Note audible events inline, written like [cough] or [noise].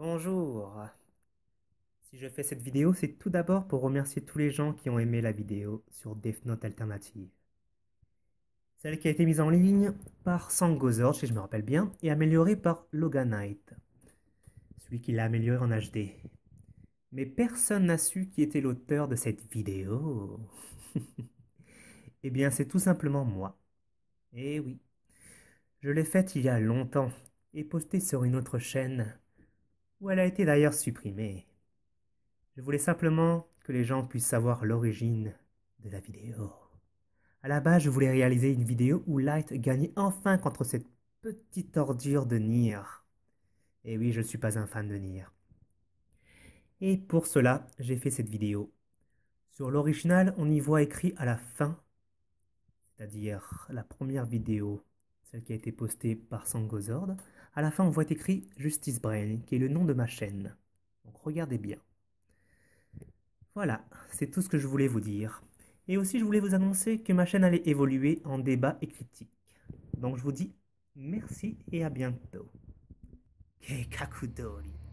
Bonjour. Si je fais cette vidéo, c'est tout d'abord pour remercier tous les gens qui ont aimé la vidéo sur Death Note Alternative. Celle qui a été mise en ligne par Sangozor, si je me rappelle bien, et améliorée par Loganite, celui qui l'a améliorée en HD. Mais personne n'a su qui était l'auteur de cette vidéo. [laughs] eh bien, c'est tout simplement moi. Eh oui. Je l'ai faite il y a longtemps et postée sur une autre chaîne où elle a été d'ailleurs supprimée. Je voulais simplement que les gens puissent savoir l'origine de la vidéo. À la base, je voulais réaliser une vidéo où Light gagnait enfin contre cette petite ordure de Nier. Et oui, je ne suis pas un fan de Nier. Et pour cela, j'ai fait cette vidéo. Sur l'original, on y voit écrit à la fin, c'est-à-dire la première vidéo celle qui a été postée par Sangozord, à la fin on voit écrit Justice Brain, qui est le nom de ma chaîne. Donc regardez bien. Voilà, c'est tout ce que je voulais vous dire. Et aussi je voulais vous annoncer que ma chaîne allait évoluer en débat et critique. Donc je vous dis merci et à bientôt. Kekakudori